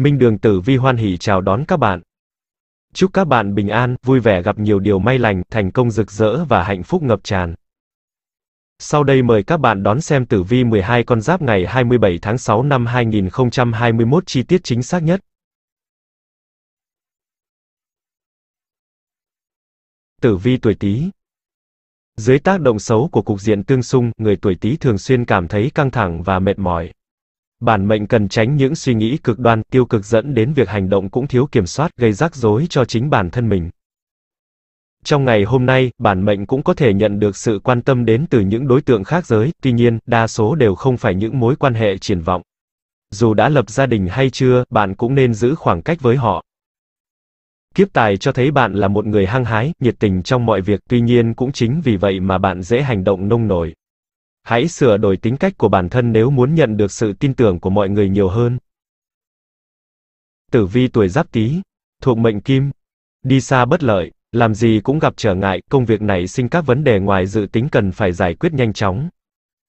Minh Đường Tử Vi hoan Hỷ chào đón các bạn. Chúc các bạn bình an, vui vẻ gặp nhiều điều may lành, thành công rực rỡ và hạnh phúc ngập tràn. Sau đây mời các bạn đón xem tử vi 12 con giáp ngày 27 tháng 6 năm 2021 chi tiết chính xác nhất. Tử vi tuổi Tý Dưới tác động xấu của cục diện tương xung, người tuổi Tý thường xuyên cảm thấy căng thẳng và mệt mỏi, Bản mệnh cần tránh những suy nghĩ cực đoan, tiêu cực dẫn đến việc hành động cũng thiếu kiểm soát, gây rắc rối cho chính bản thân mình. Trong ngày hôm nay, bản mệnh cũng có thể nhận được sự quan tâm đến từ những đối tượng khác giới, tuy nhiên, đa số đều không phải những mối quan hệ triển vọng. Dù đã lập gia đình hay chưa, bạn cũng nên giữ khoảng cách với họ. Kiếp tài cho thấy bạn là một người hăng hái, nhiệt tình trong mọi việc, tuy nhiên cũng chính vì vậy mà bạn dễ hành động nông nổi. Hãy sửa đổi tính cách của bản thân nếu muốn nhận được sự tin tưởng của mọi người nhiều hơn. Tử vi tuổi Giáp Tý, thuộc mệnh Kim, đi xa bất lợi, làm gì cũng gặp trở ngại, công việc này sinh các vấn đề ngoài dự tính cần phải giải quyết nhanh chóng.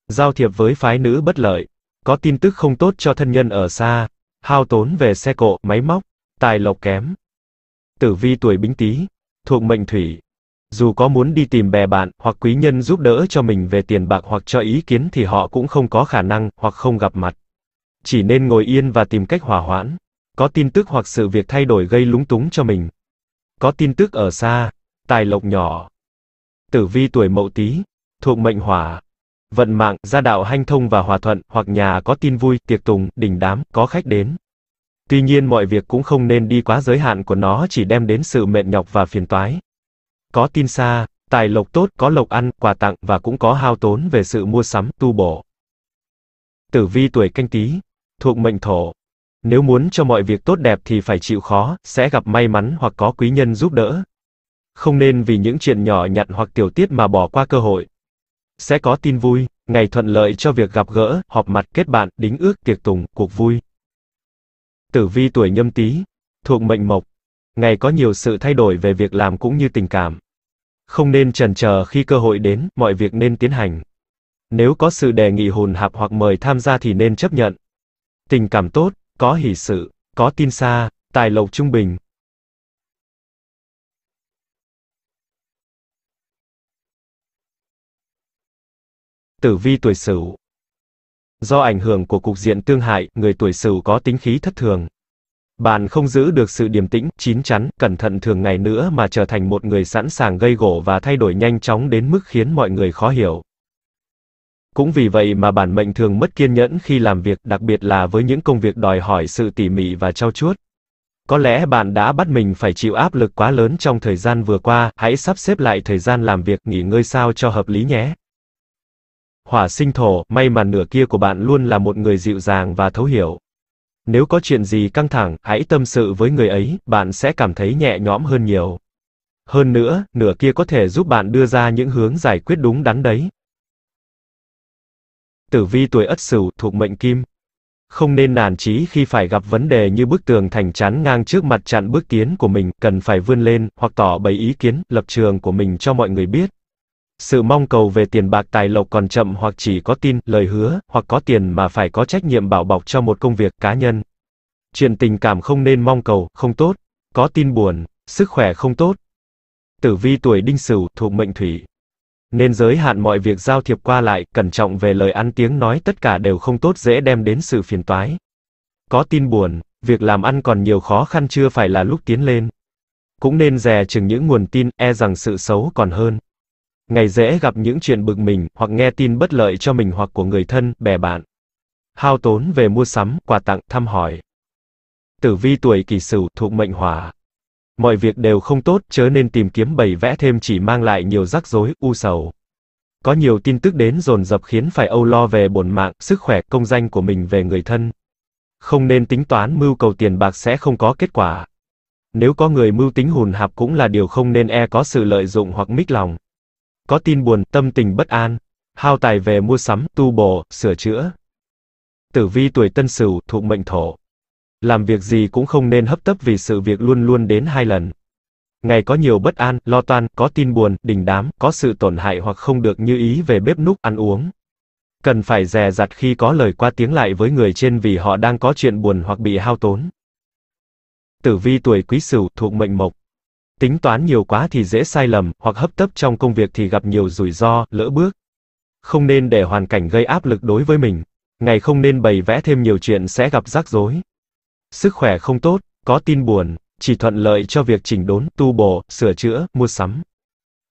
Giao thiệp với phái nữ bất lợi, có tin tức không tốt cho thân nhân ở xa, hao tốn về xe cộ, máy móc, tài lộc kém. Tử vi tuổi Bính Tý, thuộc mệnh Thủy, dù có muốn đi tìm bè bạn hoặc quý nhân giúp đỡ cho mình về tiền bạc hoặc cho ý kiến thì họ cũng không có khả năng hoặc không gặp mặt. Chỉ nên ngồi yên và tìm cách hòa hoãn. Có tin tức hoặc sự việc thay đổi gây lúng túng cho mình. Có tin tức ở xa, tài lộc nhỏ. Tử vi tuổi mậu tí, thuộc mệnh hỏa. Vận mạng, gia đạo hanh thông và hòa thuận, hoặc nhà có tin vui, tiệc tùng, đình đám, có khách đến. Tuy nhiên mọi việc cũng không nên đi quá giới hạn của nó chỉ đem đến sự mệt nhọc và phiền toái có tin xa, tài lộc tốt có lộc ăn, quà tặng và cũng có hao tốn về sự mua sắm, tu bổ. Tử vi tuổi canh tí, thuộc mệnh thổ. Nếu muốn cho mọi việc tốt đẹp thì phải chịu khó, sẽ gặp may mắn hoặc có quý nhân giúp đỡ. Không nên vì những chuyện nhỏ nhặt hoặc tiểu tiết mà bỏ qua cơ hội. Sẽ có tin vui, ngày thuận lợi cho việc gặp gỡ, họp mặt kết bạn, đính ước, tiệc tùng, cuộc vui. Tử vi tuổi nhâm tý, thuộc mệnh mộc, ngày có nhiều sự thay đổi về việc làm cũng như tình cảm. Không nên chần chờ khi cơ hội đến, mọi việc nên tiến hành. Nếu có sự đề nghị hồn hạp hoặc mời tham gia thì nên chấp nhận. Tình cảm tốt, có hỷ sự, có tin xa, tài lộc trung bình. Tử vi tuổi Sửu Do ảnh hưởng của cục diện tương hại, người tuổi Sửu có tính khí thất thường. Bạn không giữ được sự điềm tĩnh, chín chắn, cẩn thận thường ngày nữa mà trở thành một người sẵn sàng gây gổ và thay đổi nhanh chóng đến mức khiến mọi người khó hiểu. Cũng vì vậy mà bản mệnh thường mất kiên nhẫn khi làm việc, đặc biệt là với những công việc đòi hỏi sự tỉ mỉ và trau chuốt. Có lẽ bạn đã bắt mình phải chịu áp lực quá lớn trong thời gian vừa qua, hãy sắp xếp lại thời gian làm việc, nghỉ ngơi sao cho hợp lý nhé. Hỏa sinh thổ, may mà nửa kia của bạn luôn là một người dịu dàng và thấu hiểu. Nếu có chuyện gì căng thẳng, hãy tâm sự với người ấy, bạn sẽ cảm thấy nhẹ nhõm hơn nhiều. Hơn nữa, nửa kia có thể giúp bạn đưa ra những hướng giải quyết đúng đắn đấy. Tử vi tuổi Ất Sửu thuộc mệnh Kim. Không nên nản chí khi phải gặp vấn đề như bức tường thành chắn ngang trước mặt chặn bước tiến của mình, cần phải vươn lên hoặc tỏ bày ý kiến, lập trường của mình cho mọi người biết. Sự mong cầu về tiền bạc tài lộc còn chậm hoặc chỉ có tin, lời hứa, hoặc có tiền mà phải có trách nhiệm bảo bọc cho một công việc cá nhân. Chuyện tình cảm không nên mong cầu, không tốt. Có tin buồn, sức khỏe không tốt. Tử vi tuổi đinh sửu thuộc mệnh thủy. Nên giới hạn mọi việc giao thiệp qua lại, cẩn trọng về lời ăn tiếng nói tất cả đều không tốt dễ đem đến sự phiền toái. Có tin buồn, việc làm ăn còn nhiều khó khăn chưa phải là lúc tiến lên. Cũng nên dè chừng những nguồn tin, e rằng sự xấu còn hơn ngày dễ gặp những chuyện bực mình, hoặc nghe tin bất lợi cho mình hoặc của người thân, bè bạn. Hao tốn về mua sắm, quà tặng, thăm hỏi. Tử vi tuổi kỷ sửu thuộc mệnh hỏa. Mọi việc đều không tốt, chớ nên tìm kiếm bày vẽ thêm chỉ mang lại nhiều rắc rối, u sầu. Có nhiều tin tức đến dồn dập khiến phải âu lo về bổn mạng, sức khỏe, công danh của mình về người thân. Không nên tính toán mưu cầu tiền bạc sẽ không có kết quả. Nếu có người mưu tính hùn hạp cũng là điều không nên e có sự lợi dụng hoặc mích lòng có tin buồn, tâm tình bất an, hao tài về mua sắm, tu bổ, sửa chữa. Tử vi tuổi tân sửu, thuộc mệnh thổ. Làm việc gì cũng không nên hấp tấp vì sự việc luôn luôn đến hai lần. Ngày có nhiều bất an, lo toan, có tin buồn, đình đám, có sự tổn hại hoặc không được như ý về bếp núc, ăn uống. Cần phải dè dặt khi có lời qua tiếng lại với người trên vì họ đang có chuyện buồn hoặc bị hao tốn. Tử vi tuổi quý sửu thuộc mệnh mộc. Tính toán nhiều quá thì dễ sai lầm, hoặc hấp tấp trong công việc thì gặp nhiều rủi ro, lỡ bước. Không nên để hoàn cảnh gây áp lực đối với mình. Ngày không nên bày vẽ thêm nhiều chuyện sẽ gặp rắc rối. Sức khỏe không tốt, có tin buồn, chỉ thuận lợi cho việc chỉnh đốn, tu bổ, sửa chữa, mua sắm.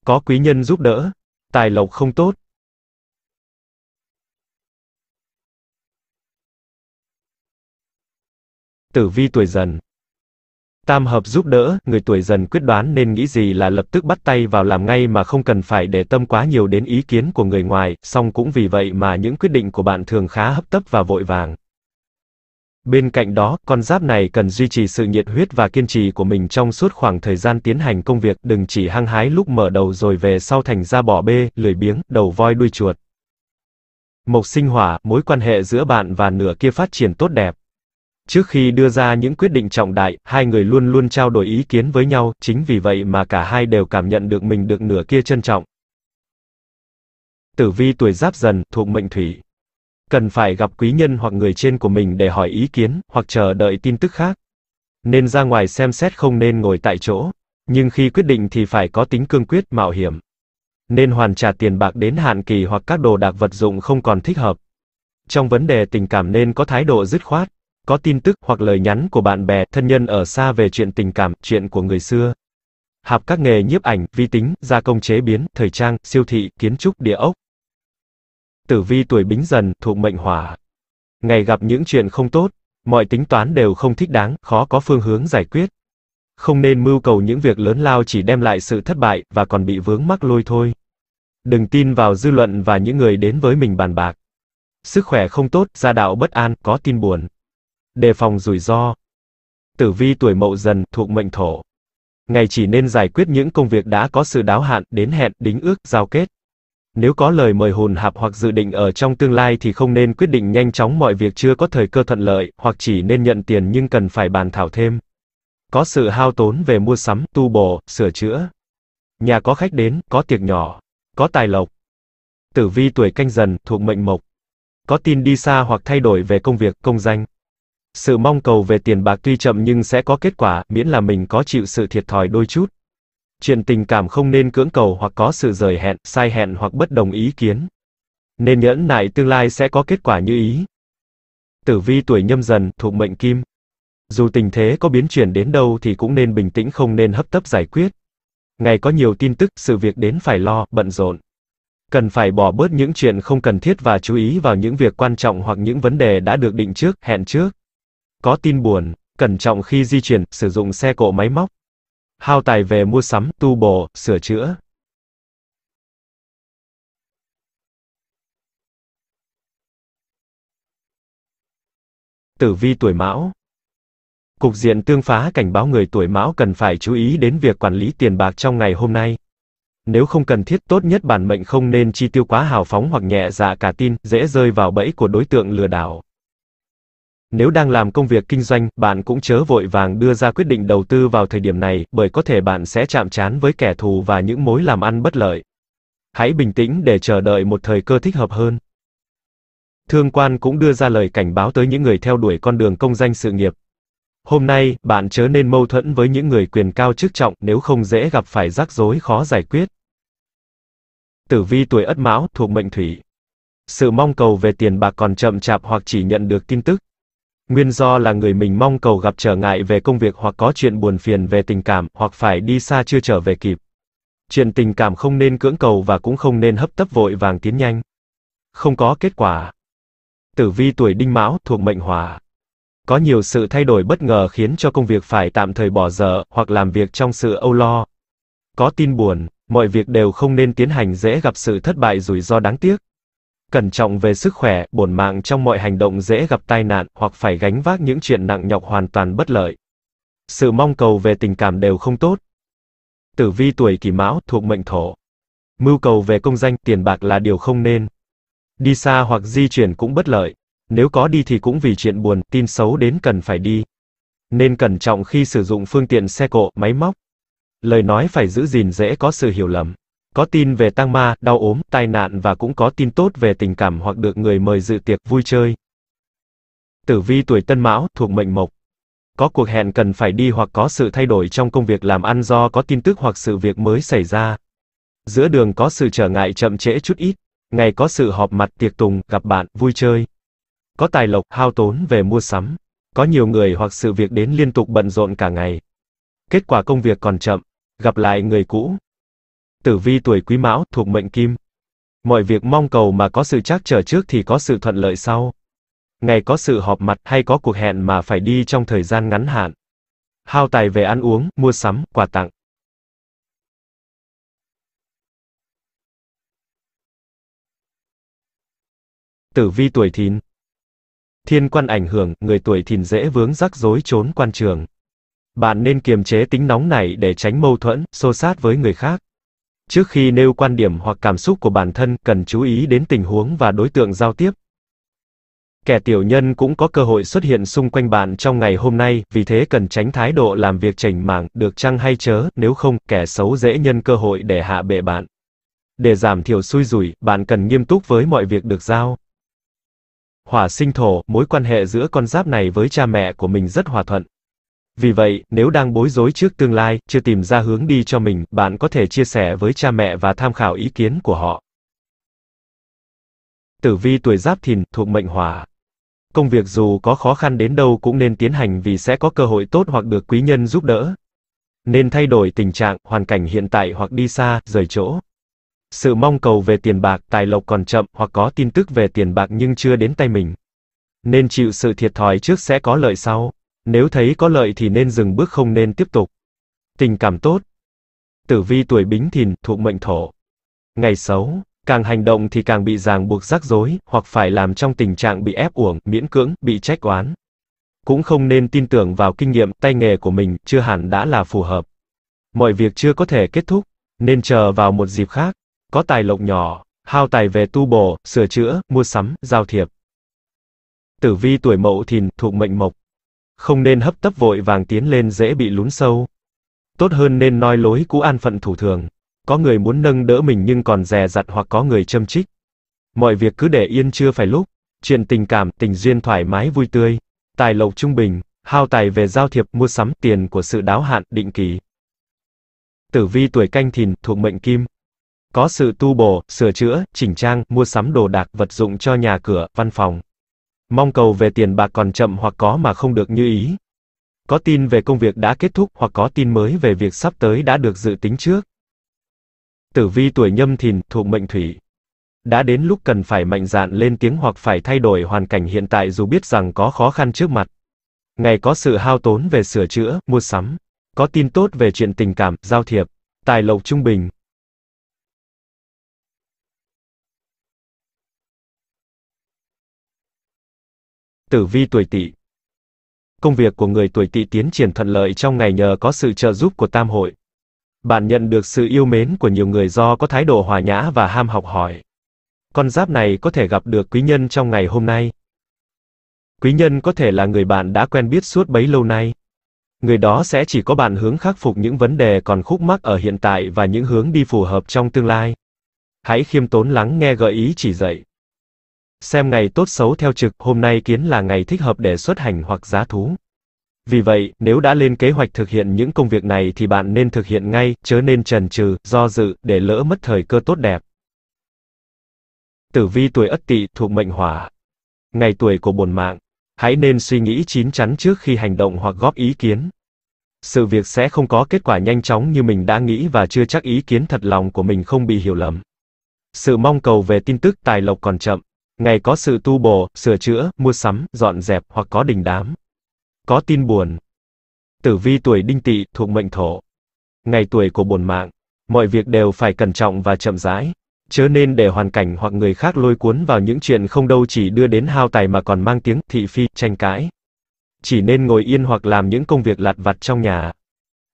Có quý nhân giúp đỡ. Tài lộc không tốt, Tử vi tuổi dần, Tam hợp giúp đỡ, người tuổi dần quyết đoán nên nghĩ gì là lập tức bắt tay vào làm ngay mà không cần phải để tâm quá nhiều đến ý kiến của người ngoài, song cũng vì vậy mà những quyết định của bạn thường khá hấp tấp và vội vàng. Bên cạnh đó, con giáp này cần duy trì sự nhiệt huyết và kiên trì của mình trong suốt khoảng thời gian tiến hành công việc, đừng chỉ hăng hái lúc mở đầu rồi về sau thành ra bỏ bê, lười biếng, đầu voi đuôi chuột. Mộc sinh hỏa, mối quan hệ giữa bạn và nửa kia phát triển tốt đẹp. Trước khi đưa ra những quyết định trọng đại, hai người luôn luôn trao đổi ý kiến với nhau, chính vì vậy mà cả hai đều cảm nhận được mình được nửa kia trân trọng. Tử vi tuổi giáp dần, thuộc mệnh thủy. Cần phải gặp quý nhân hoặc người trên của mình để hỏi ý kiến, hoặc chờ đợi tin tức khác. Nên ra ngoài xem xét không nên ngồi tại chỗ. Nhưng khi quyết định thì phải có tính cương quyết, mạo hiểm. Nên hoàn trả tiền bạc đến hạn kỳ hoặc các đồ đạc vật dụng không còn thích hợp. Trong vấn đề tình cảm nên có thái độ dứt khoát có tin tức hoặc lời nhắn của bạn bè, thân nhân ở xa về chuyện tình cảm, chuyện của người xưa. Hạp các nghề nhiếp ảnh, vi tính, gia công chế biến, thời trang, siêu thị, kiến trúc, địa ốc. Tử vi tuổi bính dần, thuộc mệnh hỏa. Ngày gặp những chuyện không tốt, mọi tính toán đều không thích đáng, khó có phương hướng giải quyết. Không nên mưu cầu những việc lớn lao chỉ đem lại sự thất bại, và còn bị vướng mắc lôi thôi. Đừng tin vào dư luận và những người đến với mình bàn bạc. Sức khỏe không tốt, gia đạo bất an, có tin buồn đề phòng rủi ro. Tử vi tuổi mậu dần thuộc mệnh thổ. Ngày chỉ nên giải quyết những công việc đã có sự đáo hạn, đến hẹn, đính ước, giao kết. Nếu có lời mời hồn hạp hoặc dự định ở trong tương lai thì không nên quyết định nhanh chóng mọi việc chưa có thời cơ thuận lợi, hoặc chỉ nên nhận tiền nhưng cần phải bàn thảo thêm. Có sự hao tốn về mua sắm, tu bổ, sửa chữa. Nhà có khách đến, có tiệc nhỏ, có tài lộc. Tử vi tuổi canh dần, thuộc mệnh mộc. Có tin đi xa hoặc thay đổi về công việc, công danh. Sự mong cầu về tiền bạc tuy chậm nhưng sẽ có kết quả, miễn là mình có chịu sự thiệt thòi đôi chút. Chuyện tình cảm không nên cưỡng cầu hoặc có sự rời hẹn, sai hẹn hoặc bất đồng ý kiến. Nên nhẫn nại tương lai sẽ có kết quả như ý. Tử vi tuổi nhâm dần, thuộc mệnh kim. Dù tình thế có biến chuyển đến đâu thì cũng nên bình tĩnh không nên hấp tấp giải quyết. Ngày có nhiều tin tức, sự việc đến phải lo, bận rộn. Cần phải bỏ bớt những chuyện không cần thiết và chú ý vào những việc quan trọng hoặc những vấn đề đã được định trước, hẹn trước có tin buồn, cẩn trọng khi di chuyển, sử dụng xe cộ máy móc. Hao tài về mua sắm, tu bổ, sửa chữa. Tử vi tuổi Mão Cục diện tương phá cảnh báo người tuổi Mão cần phải chú ý đến việc quản lý tiền bạc trong ngày hôm nay. Nếu không cần thiết tốt nhất bản mệnh không nên chi tiêu quá hào phóng hoặc nhẹ dạ cả tin, dễ rơi vào bẫy của đối tượng lừa đảo. Nếu đang làm công việc kinh doanh, bạn cũng chớ vội vàng đưa ra quyết định đầu tư vào thời điểm này, bởi có thể bạn sẽ chạm trán với kẻ thù và những mối làm ăn bất lợi. Hãy bình tĩnh để chờ đợi một thời cơ thích hợp hơn. Thương quan cũng đưa ra lời cảnh báo tới những người theo đuổi con đường công danh sự nghiệp. Hôm nay, bạn chớ nên mâu thuẫn với những người quyền cao chức trọng nếu không dễ gặp phải rắc rối khó giải quyết. Tử vi tuổi Ất Mão thuộc mệnh Thủy. Sự mong cầu về tiền bạc còn chậm chạp hoặc chỉ nhận được tin tức, Nguyên do là người mình mong cầu gặp trở ngại về công việc hoặc có chuyện buồn phiền về tình cảm, hoặc phải đi xa chưa trở về kịp. Chuyện tình cảm không nên cưỡng cầu và cũng không nên hấp tấp vội vàng tiến nhanh. Không có kết quả. Tử vi tuổi đinh mão thuộc mệnh hỏa. Có nhiều sự thay đổi bất ngờ khiến cho công việc phải tạm thời bỏ dở, hoặc làm việc trong sự âu lo. Có tin buồn, mọi việc đều không nên tiến hành dễ gặp sự thất bại rủi ro đáng tiếc. Cẩn trọng về sức khỏe, bổn mạng trong mọi hành động dễ gặp tai nạn hoặc phải gánh vác những chuyện nặng nhọc hoàn toàn bất lợi. Sự mong cầu về tình cảm đều không tốt. Tử vi tuổi kỷ mão thuộc mệnh thổ. Mưu cầu về công danh, tiền bạc là điều không nên. Đi xa hoặc di chuyển cũng bất lợi. Nếu có đi thì cũng vì chuyện buồn, tin xấu đến cần phải đi. Nên cẩn trọng khi sử dụng phương tiện xe cộ, máy móc. Lời nói phải giữ gìn dễ có sự hiểu lầm. Có tin về tang ma, đau ốm, tai nạn và cũng có tin tốt về tình cảm hoặc được người mời dự tiệc, vui chơi. Tử vi tuổi Tân Mão, thuộc mệnh Mộc. Có cuộc hẹn cần phải đi hoặc có sự thay đổi trong công việc làm ăn do có tin tức hoặc sự việc mới xảy ra. Giữa đường có sự trở ngại chậm trễ chút ít, ngày có sự họp mặt tiệc tùng, gặp bạn, vui chơi. Có tài lộc, hao tốn về mua sắm. Có nhiều người hoặc sự việc đến liên tục bận rộn cả ngày. Kết quả công việc còn chậm. Gặp lại người cũ, tử vi tuổi quý mão, thuộc mệnh kim. Mọi việc mong cầu mà có sự chắc trở trước thì có sự thuận lợi sau. Ngày có sự họp mặt hay có cuộc hẹn mà phải đi trong thời gian ngắn hạn. Hao tài về ăn uống, mua sắm, quà tặng. Tử vi tuổi thìn. Thiên quan ảnh hưởng, người tuổi thìn dễ vướng rắc rối trốn quan trường. Bạn nên kiềm chế tính nóng này để tránh mâu thuẫn, xô sát với người khác. Trước khi nêu quan điểm hoặc cảm xúc của bản thân, cần chú ý đến tình huống và đối tượng giao tiếp. Kẻ tiểu nhân cũng có cơ hội xuất hiện xung quanh bạn trong ngày hôm nay, vì thế cần tránh thái độ làm việc chảnh mảng, được chăng hay chớ, nếu không, kẻ xấu dễ nhân cơ hội để hạ bệ bạn. Để giảm thiểu xui rủi, bạn cần nghiêm túc với mọi việc được giao. Hỏa sinh thổ, mối quan hệ giữa con giáp này với cha mẹ của mình rất hòa thuận. Vì vậy, nếu đang bối rối trước tương lai, chưa tìm ra hướng đi cho mình, bạn có thể chia sẻ với cha mẹ và tham khảo ý kiến của họ. Tử vi tuổi Giáp Thìn thuộc mệnh Hỏa. Công việc dù có khó khăn đến đâu cũng nên tiến hành vì sẽ có cơ hội tốt hoặc được quý nhân giúp đỡ. Nên thay đổi tình trạng, hoàn cảnh hiện tại hoặc đi xa, rời chỗ. Sự mong cầu về tiền bạc, tài lộc còn chậm hoặc có tin tức về tiền bạc nhưng chưa đến tay mình. Nên chịu sự thiệt thòi trước sẽ có lợi sau. Nếu thấy có lợi thì nên dừng bước không nên tiếp tục. Tình cảm tốt. Tử vi tuổi bính thìn, thuộc mệnh thổ. Ngày xấu, càng hành động thì càng bị ràng buộc rắc rối, hoặc phải làm trong tình trạng bị ép uổng, miễn cưỡng, bị trách oán. Cũng không nên tin tưởng vào kinh nghiệm, tay nghề của mình, chưa hẳn đã là phù hợp. Mọi việc chưa có thể kết thúc, nên chờ vào một dịp khác. Có tài lộc nhỏ, hao tài về tu bổ, sửa chữa, mua sắm, giao thiệp. Tử vi tuổi mậu thìn, thuộc mệnh mộc không nên hấp tấp vội vàng tiến lên dễ bị lún sâu. Tốt hơn nên nói lối cũ an phận thủ thường. Có người muốn nâng đỡ mình nhưng còn dè dặt hoặc có người châm trích. Mọi việc cứ để yên chưa phải lúc. Chuyện tình cảm, tình duyên thoải mái vui tươi. Tài lộc trung bình, hao tài về giao thiệp, mua sắm, tiền của sự đáo hạn, định kỳ. Tử vi tuổi canh thìn, thuộc mệnh kim. Có sự tu bổ, sửa chữa, chỉnh trang, mua sắm đồ đạc, vật dụng cho nhà cửa, văn phòng mong cầu về tiền bạc còn chậm hoặc có mà không được như ý. Có tin về công việc đã kết thúc hoặc có tin mới về việc sắp tới đã được dự tính trước. Tử vi tuổi nhâm thìn thuộc mệnh thủy. Đã đến lúc cần phải mạnh dạn lên tiếng hoặc phải thay đổi hoàn cảnh hiện tại dù biết rằng có khó khăn trước mặt. Ngày có sự hao tốn về sửa chữa, mua sắm. Có tin tốt về chuyện tình cảm, giao thiệp, tài lộc trung bình, tử vi tuổi tỵ. Công việc của người tuổi tỵ tiến triển thuận lợi trong ngày nhờ có sự trợ giúp của tam hội. Bạn nhận được sự yêu mến của nhiều người do có thái độ hòa nhã và ham học hỏi. Con giáp này có thể gặp được quý nhân trong ngày hôm nay. Quý nhân có thể là người bạn đã quen biết suốt bấy lâu nay. Người đó sẽ chỉ có bạn hướng khắc phục những vấn đề còn khúc mắc ở hiện tại và những hướng đi phù hợp trong tương lai. Hãy khiêm tốn lắng nghe gợi ý chỉ dạy xem ngày tốt xấu theo trực, hôm nay kiến là ngày thích hợp để xuất hành hoặc giá thú. Vì vậy, nếu đã lên kế hoạch thực hiện những công việc này thì bạn nên thực hiện ngay, chớ nên trần trừ, do dự, để lỡ mất thời cơ tốt đẹp. Tử vi tuổi Ất Tỵ thuộc mệnh Hỏa. Ngày tuổi của bổn mạng, hãy nên suy nghĩ chín chắn trước khi hành động hoặc góp ý kiến. Sự việc sẽ không có kết quả nhanh chóng như mình đã nghĩ và chưa chắc ý kiến thật lòng của mình không bị hiểu lầm. Sự mong cầu về tin tức tài lộc còn chậm ngày có sự tu bổ, sửa chữa, mua sắm, dọn dẹp hoặc có đình đám. Có tin buồn. Tử vi tuổi đinh tỵ thuộc mệnh thổ. Ngày tuổi của bổn mạng, mọi việc đều phải cẩn trọng và chậm rãi. Chớ nên để hoàn cảnh hoặc người khác lôi cuốn vào những chuyện không đâu chỉ đưa đến hao tài mà còn mang tiếng thị phi, tranh cãi. Chỉ nên ngồi yên hoặc làm những công việc lặt vặt trong nhà.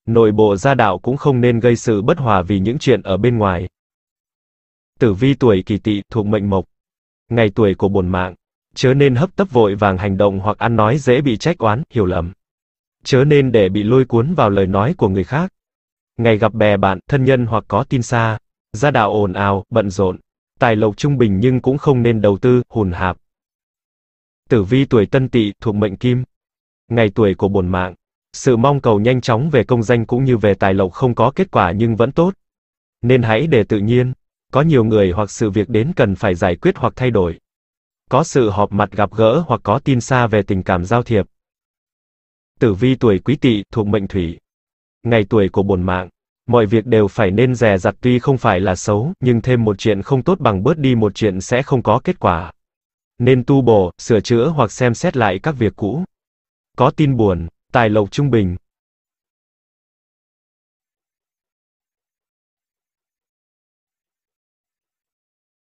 Nội bộ gia đạo cũng không nên gây sự bất hòa vì những chuyện ở bên ngoài. Tử vi tuổi kỳ tỵ thuộc mệnh mộc ngày tuổi của bổn mạng. Chớ nên hấp tấp vội vàng hành động hoặc ăn nói dễ bị trách oán, hiểu lầm. Chớ nên để bị lôi cuốn vào lời nói của người khác. Ngày gặp bè bạn, thân nhân hoặc có tin xa, gia đạo ồn ào, bận rộn, tài lộc trung bình nhưng cũng không nên đầu tư, hùn hạp. Tử vi tuổi tân tỵ thuộc mệnh kim. Ngày tuổi của bổn mạng. Sự mong cầu nhanh chóng về công danh cũng như về tài lộc không có kết quả nhưng vẫn tốt. Nên hãy để tự nhiên có nhiều người hoặc sự việc đến cần phải giải quyết hoặc thay đổi. Có sự họp mặt gặp gỡ hoặc có tin xa về tình cảm giao thiệp. Tử vi tuổi quý tỵ thuộc mệnh thủy. Ngày tuổi của bổn mạng. Mọi việc đều phải nên dè dặt tuy không phải là xấu, nhưng thêm một chuyện không tốt bằng bớt đi một chuyện sẽ không có kết quả. Nên tu bổ, sửa chữa hoặc xem xét lại các việc cũ. Có tin buồn, tài lộc trung bình,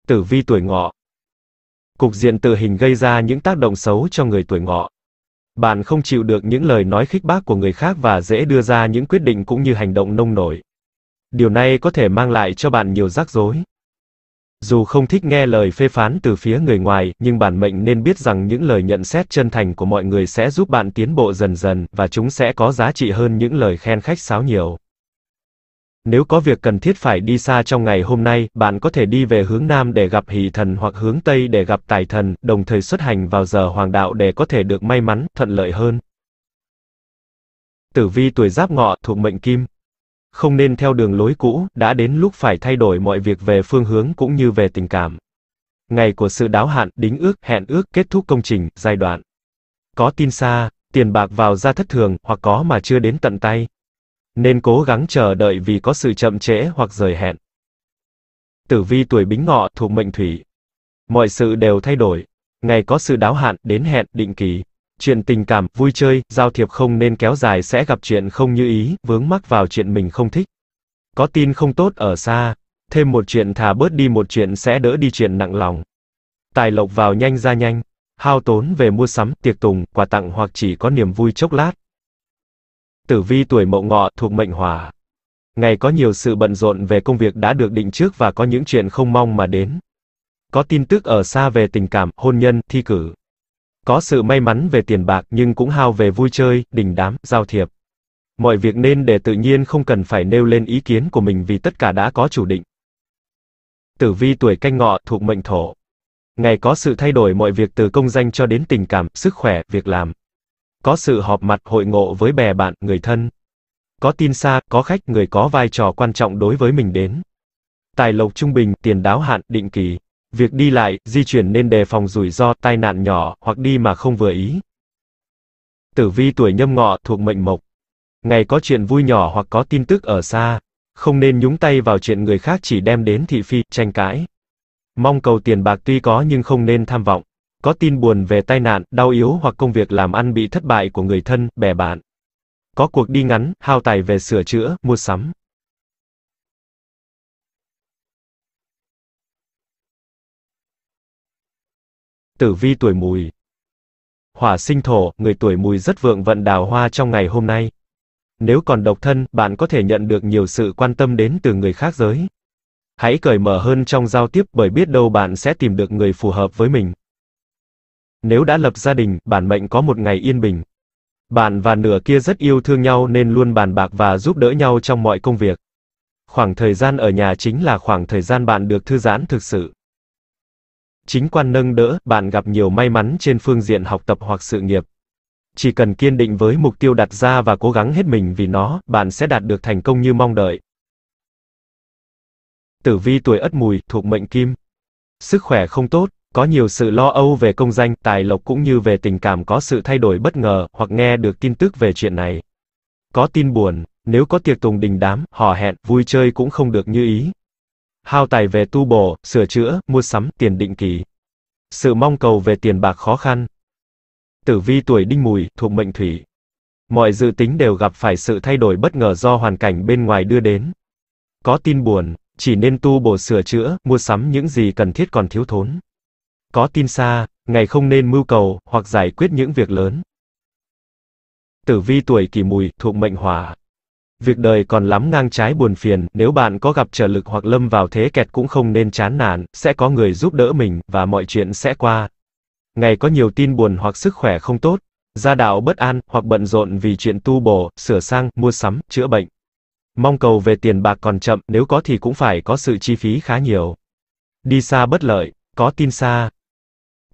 Tử vi tuổi ngọ. Cục diện tử hình gây ra những tác động xấu cho người tuổi ngọ. Bạn không chịu được những lời nói khích bác của người khác và dễ đưa ra những quyết định cũng như hành động nông nổi. Điều này có thể mang lại cho bạn nhiều rắc rối. Dù không thích nghe lời phê phán từ phía người ngoài, nhưng bản mệnh nên biết rằng những lời nhận xét chân thành của mọi người sẽ giúp bạn tiến bộ dần dần, và chúng sẽ có giá trị hơn những lời khen khách sáo nhiều. Nếu có việc cần thiết phải đi xa trong ngày hôm nay, bạn có thể đi về hướng Nam để gặp hỷ thần hoặc hướng Tây để gặp tài thần, đồng thời xuất hành vào giờ hoàng đạo để có thể được may mắn, thuận lợi hơn. Tử vi tuổi giáp ngọ thuộc mệnh kim. Không nên theo đường lối cũ, đã đến lúc phải thay đổi mọi việc về phương hướng cũng như về tình cảm. Ngày của sự đáo hạn, đính ước, hẹn ước, kết thúc công trình, giai đoạn. Có tin xa, tiền bạc vào ra thất thường, hoặc có mà chưa đến tận tay, nên cố gắng chờ đợi vì có sự chậm trễ hoặc rời hẹn. Tử vi tuổi bính ngọ thuộc mệnh thủy. Mọi sự đều thay đổi, ngày có sự đáo hạn, đến hẹn, định kỳ. Chuyện tình cảm, vui chơi, giao thiệp không nên kéo dài sẽ gặp chuyện không như ý, vướng mắc vào chuyện mình không thích. Có tin không tốt ở xa, thêm một chuyện thả bớt đi một chuyện sẽ đỡ đi chuyện nặng lòng. Tài lộc vào nhanh ra nhanh, hao tốn về mua sắm, tiệc tùng, quà tặng hoặc chỉ có niềm vui chốc lát. Tử vi tuổi mậu ngọ thuộc mệnh hỏa. Ngày có nhiều sự bận rộn về công việc đã được định trước và có những chuyện không mong mà đến. Có tin tức ở xa về tình cảm, hôn nhân, thi cử. Có sự may mắn về tiền bạc nhưng cũng hao về vui chơi, đình đám, giao thiệp. Mọi việc nên để tự nhiên không cần phải nêu lên ý kiến của mình vì tất cả đã có chủ định. Tử vi tuổi canh ngọ thuộc mệnh thổ. Ngày có sự thay đổi mọi việc từ công danh cho đến tình cảm, sức khỏe, việc làm có sự họp mặt hội ngộ với bè bạn, người thân. Có tin xa, có khách, người có vai trò quan trọng đối với mình đến. Tài lộc trung bình, tiền đáo hạn, định kỳ. Việc đi lại, di chuyển nên đề phòng rủi ro, tai nạn nhỏ, hoặc đi mà không vừa ý. Tử vi tuổi nhâm ngọ thuộc mệnh mộc. Ngày có chuyện vui nhỏ hoặc có tin tức ở xa. Không nên nhúng tay vào chuyện người khác chỉ đem đến thị phi, tranh cãi. Mong cầu tiền bạc tuy có nhưng không nên tham vọng có tin buồn về tai nạn, đau yếu hoặc công việc làm ăn bị thất bại của người thân, bè bạn. Có cuộc đi ngắn, hao tài về sửa chữa, mua sắm. Tử vi tuổi mùi Hỏa sinh thổ, người tuổi mùi rất vượng vận đào hoa trong ngày hôm nay. Nếu còn độc thân, bạn có thể nhận được nhiều sự quan tâm đến từ người khác giới. Hãy cởi mở hơn trong giao tiếp bởi biết đâu bạn sẽ tìm được người phù hợp với mình. Nếu đã lập gia đình, bản mệnh có một ngày yên bình. Bạn và nửa kia rất yêu thương nhau nên luôn bàn bạc và giúp đỡ nhau trong mọi công việc. Khoảng thời gian ở nhà chính là khoảng thời gian bạn được thư giãn thực sự. Chính quan nâng đỡ, bạn gặp nhiều may mắn trên phương diện học tập hoặc sự nghiệp. Chỉ cần kiên định với mục tiêu đặt ra và cố gắng hết mình vì nó, bạn sẽ đạt được thành công như mong đợi. Tử vi tuổi Ất Mùi, thuộc mệnh Kim. Sức khỏe không tốt, có nhiều sự lo âu về công danh, tài lộc cũng như về tình cảm có sự thay đổi bất ngờ, hoặc nghe được tin tức về chuyện này. Có tin buồn, nếu có tiệc tùng đình đám, hò hẹn, vui chơi cũng không được như ý. Hao tài về tu bổ, sửa chữa, mua sắm, tiền định kỳ. Sự mong cầu về tiền bạc khó khăn. Tử vi tuổi đinh mùi, thuộc mệnh thủy. Mọi dự tính đều gặp phải sự thay đổi bất ngờ do hoàn cảnh bên ngoài đưa đến. Có tin buồn, chỉ nên tu bổ sửa chữa, mua sắm những gì cần thiết còn thiếu thốn có tin xa, ngày không nên mưu cầu, hoặc giải quyết những việc lớn. Tử vi tuổi kỷ mùi, thuộc mệnh hỏa. Việc đời còn lắm ngang trái buồn phiền, nếu bạn có gặp trở lực hoặc lâm vào thế kẹt cũng không nên chán nản, sẽ có người giúp đỡ mình, và mọi chuyện sẽ qua. Ngày có nhiều tin buồn hoặc sức khỏe không tốt, gia đạo bất an, hoặc bận rộn vì chuyện tu bổ, sửa sang, mua sắm, chữa bệnh. Mong cầu về tiền bạc còn chậm, nếu có thì cũng phải có sự chi phí khá nhiều. Đi xa bất lợi, có tin xa,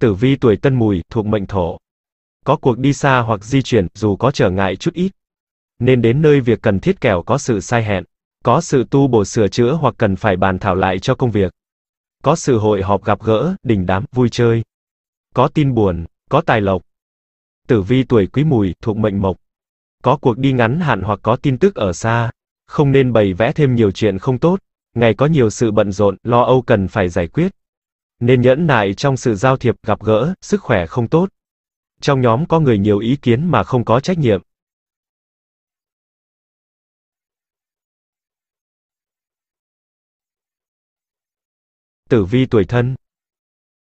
tử vi tuổi tân mùi, thuộc mệnh thổ. Có cuộc đi xa hoặc di chuyển, dù có trở ngại chút ít. Nên đến nơi việc cần thiết kẻo có sự sai hẹn. Có sự tu bổ sửa chữa hoặc cần phải bàn thảo lại cho công việc. Có sự hội họp gặp gỡ, đình đám, vui chơi. Có tin buồn, có tài lộc. Tử vi tuổi quý mùi, thuộc mệnh mộc. Có cuộc đi ngắn hạn hoặc có tin tức ở xa. Không nên bày vẽ thêm nhiều chuyện không tốt. Ngày có nhiều sự bận rộn, lo âu cần phải giải quyết nên nhẫn nại trong sự giao thiệp, gặp gỡ, sức khỏe không tốt. Trong nhóm có người nhiều ý kiến mà không có trách nhiệm. Tử vi tuổi thân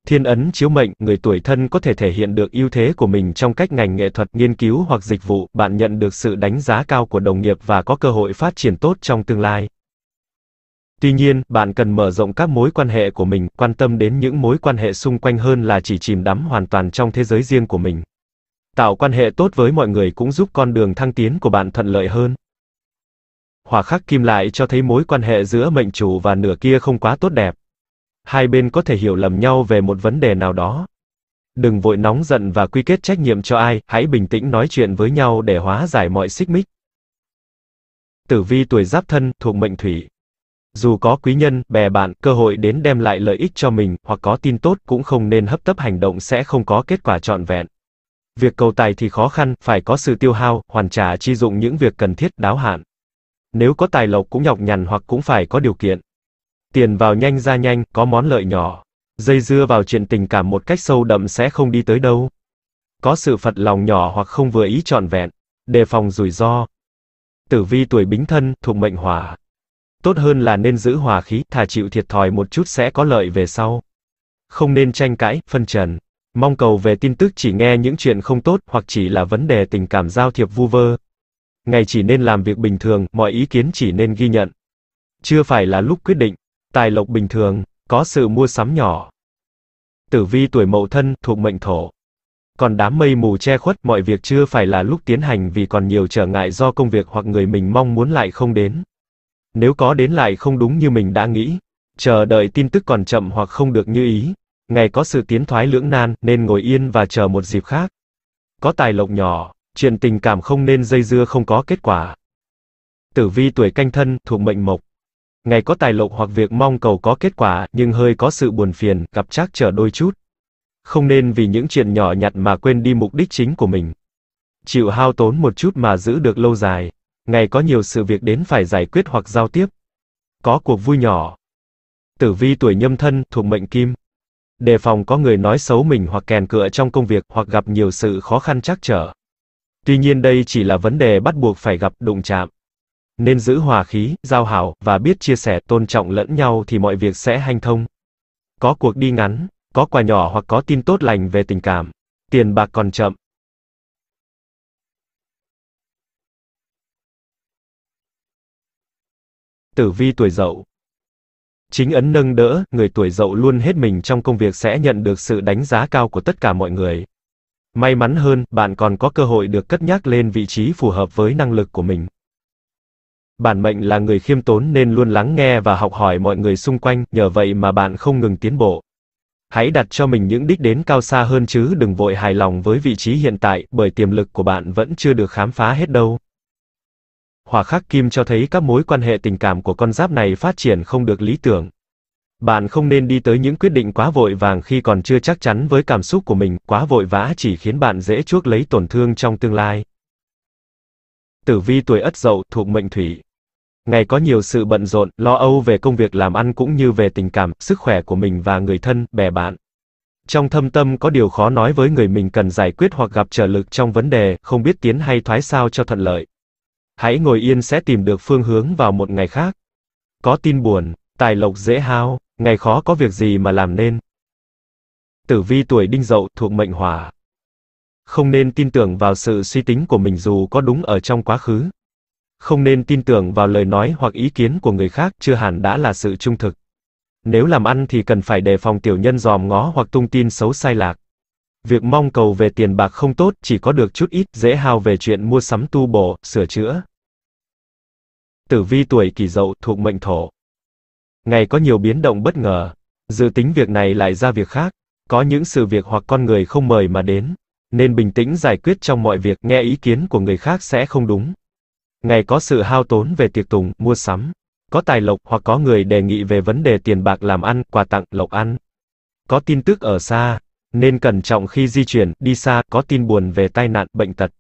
Thiên ấn chiếu mệnh, người tuổi thân có thể thể hiện được ưu thế của mình trong cách ngành nghệ thuật, nghiên cứu hoặc dịch vụ, bạn nhận được sự đánh giá cao của đồng nghiệp và có cơ hội phát triển tốt trong tương lai. Tuy nhiên, bạn cần mở rộng các mối quan hệ của mình, quan tâm đến những mối quan hệ xung quanh hơn là chỉ chìm đắm hoàn toàn trong thế giới riêng của mình. Tạo quan hệ tốt với mọi người cũng giúp con đường thăng tiến của bạn thuận lợi hơn. Hỏa khắc kim lại cho thấy mối quan hệ giữa mệnh chủ và nửa kia không quá tốt đẹp. Hai bên có thể hiểu lầm nhau về một vấn đề nào đó. Đừng vội nóng giận và quy kết trách nhiệm cho ai, hãy bình tĩnh nói chuyện với nhau để hóa giải mọi xích mích. Tử vi tuổi giáp thân thuộc mệnh thủy, dù có quý nhân, bè bạn, cơ hội đến đem lại lợi ích cho mình, hoặc có tin tốt, cũng không nên hấp tấp hành động sẽ không có kết quả trọn vẹn. Việc cầu tài thì khó khăn, phải có sự tiêu hao, hoàn trả chi dụng những việc cần thiết, đáo hạn. Nếu có tài lộc cũng nhọc nhằn hoặc cũng phải có điều kiện. Tiền vào nhanh ra nhanh, có món lợi nhỏ. Dây dưa vào chuyện tình cảm một cách sâu đậm sẽ không đi tới đâu. Có sự phật lòng nhỏ hoặc không vừa ý trọn vẹn. Đề phòng rủi ro. Tử vi tuổi bính thân, thuộc mệnh hỏa, tốt hơn là nên giữ hòa khí, thà chịu thiệt thòi một chút sẽ có lợi về sau. Không nên tranh cãi, phân trần. Mong cầu về tin tức chỉ nghe những chuyện không tốt hoặc chỉ là vấn đề tình cảm giao thiệp vu vơ. Ngày chỉ nên làm việc bình thường, mọi ý kiến chỉ nên ghi nhận. Chưa phải là lúc quyết định. Tài lộc bình thường, có sự mua sắm nhỏ. Tử vi tuổi mậu thân, thuộc mệnh thổ. Còn đám mây mù che khuất, mọi việc chưa phải là lúc tiến hành vì còn nhiều trở ngại do công việc hoặc người mình mong muốn lại không đến. Nếu có đến lại không đúng như mình đã nghĩ, chờ đợi tin tức còn chậm hoặc không được như ý, ngày có sự tiến thoái lưỡng nan nên ngồi yên và chờ một dịp khác. Có tài lộc nhỏ, chuyện tình cảm không nên dây dưa không có kết quả. Tử vi tuổi canh thân thuộc mệnh mộc. Ngày có tài lộc hoặc việc mong cầu có kết quả nhưng hơi có sự buồn phiền, gặp trắc trở đôi chút. Không nên vì những chuyện nhỏ nhặt mà quên đi mục đích chính của mình. Chịu hao tốn một chút mà giữ được lâu dài ngày có nhiều sự việc đến phải giải quyết hoặc giao tiếp. Có cuộc vui nhỏ. Tử vi tuổi nhâm thân thuộc mệnh kim. Đề phòng có người nói xấu mình hoặc kèn cựa trong công việc hoặc gặp nhiều sự khó khăn chắc trở. Tuy nhiên đây chỉ là vấn đề bắt buộc phải gặp đụng chạm. Nên giữ hòa khí, giao hảo và biết chia sẻ tôn trọng lẫn nhau thì mọi việc sẽ hanh thông. Có cuộc đi ngắn, có quà nhỏ hoặc có tin tốt lành về tình cảm. Tiền bạc còn chậm, Tử vi tuổi dậu Chính ấn nâng đỡ, người tuổi dậu luôn hết mình trong công việc sẽ nhận được sự đánh giá cao của tất cả mọi người. May mắn hơn, bạn còn có cơ hội được cất nhắc lên vị trí phù hợp với năng lực của mình. Bản mệnh là người khiêm tốn nên luôn lắng nghe và học hỏi mọi người xung quanh, nhờ vậy mà bạn không ngừng tiến bộ. Hãy đặt cho mình những đích đến cao xa hơn chứ đừng vội hài lòng với vị trí hiện tại, bởi tiềm lực của bạn vẫn chưa được khám phá hết đâu hỏa khắc kim cho thấy các mối quan hệ tình cảm của con giáp này phát triển không được lý tưởng. Bạn không nên đi tới những quyết định quá vội vàng khi còn chưa chắc chắn với cảm xúc của mình, quá vội vã chỉ khiến bạn dễ chuốc lấy tổn thương trong tương lai. Tử vi tuổi Ất Dậu thuộc mệnh Thủy. Ngày có nhiều sự bận rộn, lo âu về công việc làm ăn cũng như về tình cảm, sức khỏe của mình và người thân, bè bạn. Trong thâm tâm có điều khó nói với người mình cần giải quyết hoặc gặp trở lực trong vấn đề, không biết tiến hay thoái sao cho thuận lợi hãy ngồi yên sẽ tìm được phương hướng vào một ngày khác. Có tin buồn, tài lộc dễ hao, ngày khó có việc gì mà làm nên. Tử vi tuổi đinh dậu thuộc mệnh hỏa. Không nên tin tưởng vào sự suy tính của mình dù có đúng ở trong quá khứ. Không nên tin tưởng vào lời nói hoặc ý kiến của người khác chưa hẳn đã là sự trung thực. Nếu làm ăn thì cần phải đề phòng tiểu nhân dòm ngó hoặc tung tin xấu sai lạc. Việc mong cầu về tiền bạc không tốt, chỉ có được chút ít, dễ hao về chuyện mua sắm tu bổ, sửa chữa. Tử vi tuổi kỷ dậu thuộc mệnh thổ. Ngày có nhiều biến động bất ngờ. Dự tính việc này lại ra việc khác. Có những sự việc hoặc con người không mời mà đến. Nên bình tĩnh giải quyết trong mọi việc, nghe ý kiến của người khác sẽ không đúng. Ngày có sự hao tốn về tiệc tùng, mua sắm. Có tài lộc hoặc có người đề nghị về vấn đề tiền bạc làm ăn, quà tặng, lộc ăn. Có tin tức ở xa, nên cẩn trọng khi di chuyển, đi xa, có tin buồn về tai nạn, bệnh tật.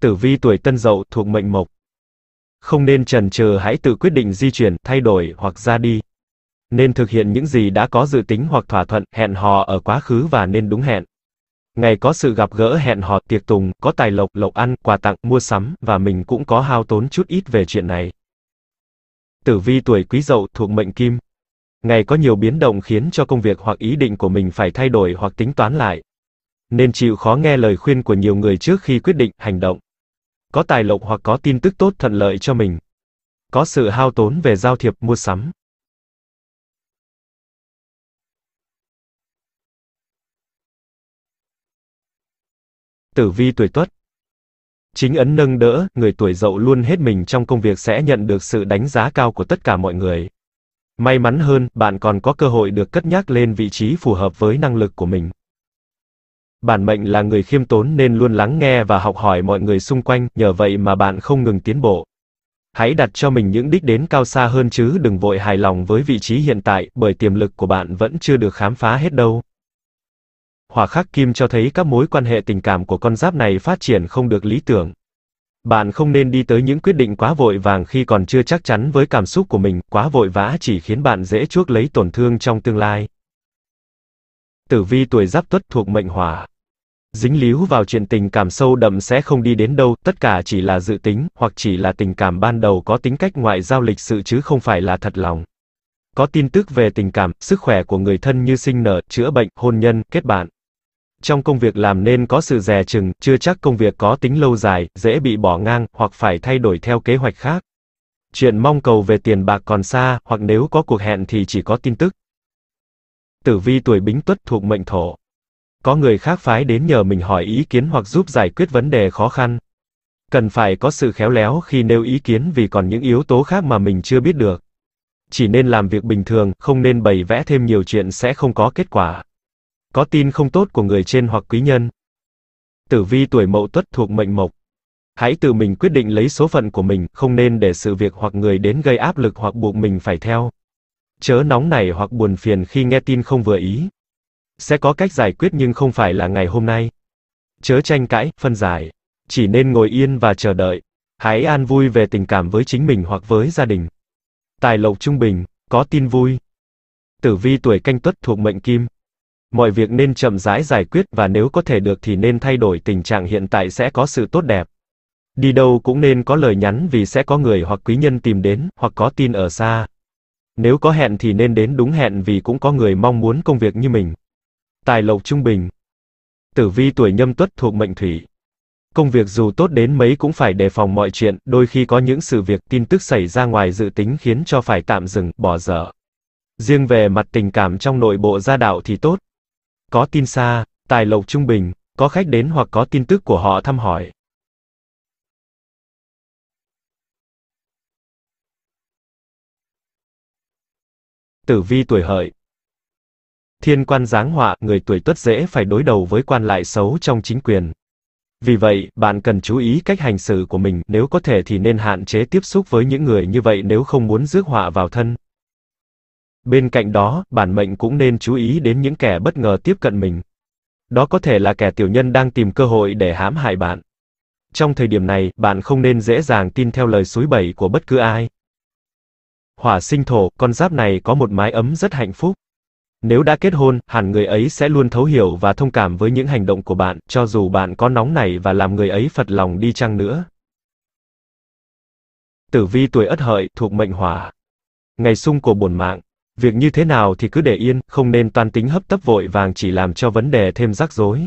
Tử vi tuổi tân dậu thuộc mệnh mộc. Không nên chần chừ hãy tự quyết định di chuyển, thay đổi hoặc ra đi. Nên thực hiện những gì đã có dự tính hoặc thỏa thuận, hẹn hò ở quá khứ và nên đúng hẹn. Ngày có sự gặp gỡ hẹn hò tiệc tùng, có tài lộc, lộc ăn, quà tặng, mua sắm, và mình cũng có hao tốn chút ít về chuyện này. Tử vi tuổi quý dậu thuộc mệnh kim. Ngày có nhiều biến động khiến cho công việc hoặc ý định của mình phải thay đổi hoặc tính toán lại. Nên chịu khó nghe lời khuyên của nhiều người trước khi quyết định hành động. Có tài lộc hoặc có tin tức tốt thuận lợi cho mình. Có sự hao tốn về giao thiệp mua sắm. Tử vi tuổi Tuất Chính ấn nâng đỡ, người tuổi dậu luôn hết mình trong công việc sẽ nhận được sự đánh giá cao của tất cả mọi người. May mắn hơn, bạn còn có cơ hội được cất nhắc lên vị trí phù hợp với năng lực của mình. Bản mệnh là người khiêm tốn nên luôn lắng nghe và học hỏi mọi người xung quanh, nhờ vậy mà bạn không ngừng tiến bộ. Hãy đặt cho mình những đích đến cao xa hơn chứ đừng vội hài lòng với vị trí hiện tại, bởi tiềm lực của bạn vẫn chưa được khám phá hết đâu. Hỏa khắc kim cho thấy các mối quan hệ tình cảm của con giáp này phát triển không được lý tưởng. Bạn không nên đi tới những quyết định quá vội vàng khi còn chưa chắc chắn với cảm xúc của mình, quá vội vã chỉ khiến bạn dễ chuốc lấy tổn thương trong tương lai. Tử vi tuổi giáp tuất thuộc mệnh hỏa. Dính líu vào chuyện tình cảm sâu đậm sẽ không đi đến đâu, tất cả chỉ là dự tính, hoặc chỉ là tình cảm ban đầu có tính cách ngoại giao lịch sự chứ không phải là thật lòng. Có tin tức về tình cảm, sức khỏe của người thân như sinh nở, chữa bệnh, hôn nhân, kết bạn. Trong công việc làm nên có sự dè chừng, chưa chắc công việc có tính lâu dài, dễ bị bỏ ngang, hoặc phải thay đổi theo kế hoạch khác. Chuyện mong cầu về tiền bạc còn xa, hoặc nếu có cuộc hẹn thì chỉ có tin tức. Tử vi tuổi bính tuất thuộc mệnh thổ. Có người khác phái đến nhờ mình hỏi ý kiến hoặc giúp giải quyết vấn đề khó khăn. Cần phải có sự khéo léo khi nêu ý kiến vì còn những yếu tố khác mà mình chưa biết được. Chỉ nên làm việc bình thường, không nên bày vẽ thêm nhiều chuyện sẽ không có kết quả có tin không tốt của người trên hoặc quý nhân. Tử vi tuổi mậu tuất thuộc mệnh mộc. Hãy tự mình quyết định lấy số phận của mình, không nên để sự việc hoặc người đến gây áp lực hoặc buộc mình phải theo. Chớ nóng nảy hoặc buồn phiền khi nghe tin không vừa ý. Sẽ có cách giải quyết nhưng không phải là ngày hôm nay. Chớ tranh cãi, phân giải. Chỉ nên ngồi yên và chờ đợi. Hãy an vui về tình cảm với chính mình hoặc với gia đình. Tài lộc trung bình, có tin vui. Tử vi tuổi canh tuất thuộc mệnh kim, mọi việc nên chậm rãi giải quyết và nếu có thể được thì nên thay đổi tình trạng hiện tại sẽ có sự tốt đẹp. Đi đâu cũng nên có lời nhắn vì sẽ có người hoặc quý nhân tìm đến, hoặc có tin ở xa. Nếu có hẹn thì nên đến đúng hẹn vì cũng có người mong muốn công việc như mình. Tài lộc trung bình. Tử vi tuổi nhâm tuất thuộc mệnh thủy. Công việc dù tốt đến mấy cũng phải đề phòng mọi chuyện, đôi khi có những sự việc tin tức xảy ra ngoài dự tính khiến cho phải tạm dừng, bỏ dở. Riêng về mặt tình cảm trong nội bộ gia đạo thì tốt, có tin xa, tài lộc trung bình, có khách đến hoặc có tin tức của họ thăm hỏi. Tử vi tuổi hợi Thiên quan giáng họa, người tuổi tuất dễ phải đối đầu với quan lại xấu trong chính quyền. Vì vậy, bạn cần chú ý cách hành xử của mình, nếu có thể thì nên hạn chế tiếp xúc với những người như vậy nếu không muốn rước họa vào thân. Bên cạnh đó, bản mệnh cũng nên chú ý đến những kẻ bất ngờ tiếp cận mình. Đó có thể là kẻ tiểu nhân đang tìm cơ hội để hãm hại bạn. Trong thời điểm này, bạn không nên dễ dàng tin theo lời suối bẩy của bất cứ ai. Hỏa sinh thổ, con giáp này có một mái ấm rất hạnh phúc. Nếu đã kết hôn, hẳn người ấy sẽ luôn thấu hiểu và thông cảm với những hành động của bạn, cho dù bạn có nóng nảy và làm người ấy phật lòng đi chăng nữa. Tử vi tuổi Ất Hợi thuộc mệnh Hỏa. Ngày xung của bổn mạng, Việc như thế nào thì cứ để yên, không nên toan tính hấp tấp vội vàng chỉ làm cho vấn đề thêm rắc rối.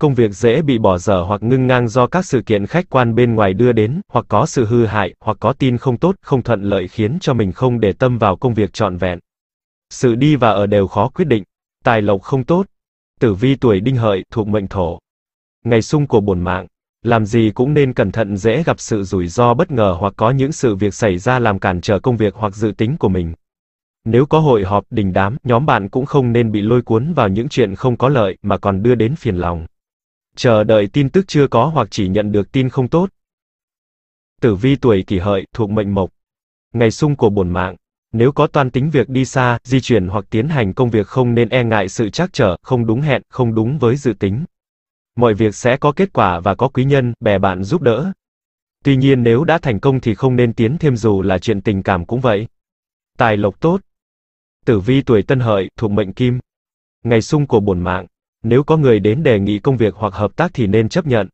Công việc dễ bị bỏ dở hoặc ngưng ngang do các sự kiện khách quan bên ngoài đưa đến, hoặc có sự hư hại, hoặc có tin không tốt, không thuận lợi khiến cho mình không để tâm vào công việc trọn vẹn. Sự đi và ở đều khó quyết định, tài lộc không tốt. Tử vi tuổi đinh hợi thuộc mệnh thổ. Ngày sung của bổn mạng, làm gì cũng nên cẩn thận dễ gặp sự rủi ro bất ngờ hoặc có những sự việc xảy ra làm cản trở công việc hoặc dự tính của mình. Nếu có hội họp đình đám, nhóm bạn cũng không nên bị lôi cuốn vào những chuyện không có lợi mà còn đưa đến phiền lòng. Chờ đợi tin tức chưa có hoặc chỉ nhận được tin không tốt. Tử vi tuổi kỷ hợi thuộc mệnh mộc. Ngày sung của bổn mạng. Nếu có toan tính việc đi xa, di chuyển hoặc tiến hành công việc không nên e ngại sự trắc trở, không đúng hẹn, không đúng với dự tính. Mọi việc sẽ có kết quả và có quý nhân, bè bạn giúp đỡ. Tuy nhiên nếu đã thành công thì không nên tiến thêm dù là chuyện tình cảm cũng vậy. Tài lộc tốt, Tử vi tuổi Tân Hợi, thuộc mệnh Kim. Ngày sung của bổn mạng, nếu có người đến đề nghị công việc hoặc hợp tác thì nên chấp nhận.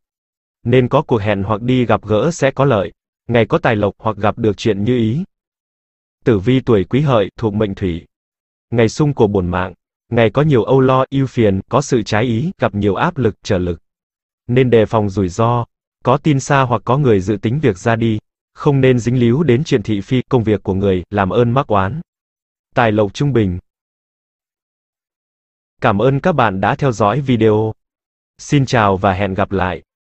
Nên có cuộc hẹn hoặc đi gặp gỡ sẽ có lợi. Ngày có tài lộc hoặc gặp được chuyện như ý. Tử vi tuổi Quý Hợi, thuộc mệnh Thủy. Ngày sung của bổn mạng, ngày có nhiều âu lo, ưu phiền, có sự trái ý, gặp nhiều áp lực, trở lực. Nên đề phòng rủi ro, có tin xa hoặc có người dự tính việc ra đi. Không nên dính líu đến chuyện thị phi, công việc của người, làm ơn mắc oán. Tài lộc trung bình. Cảm ơn các bạn đã theo dõi video. Xin chào và hẹn gặp lại.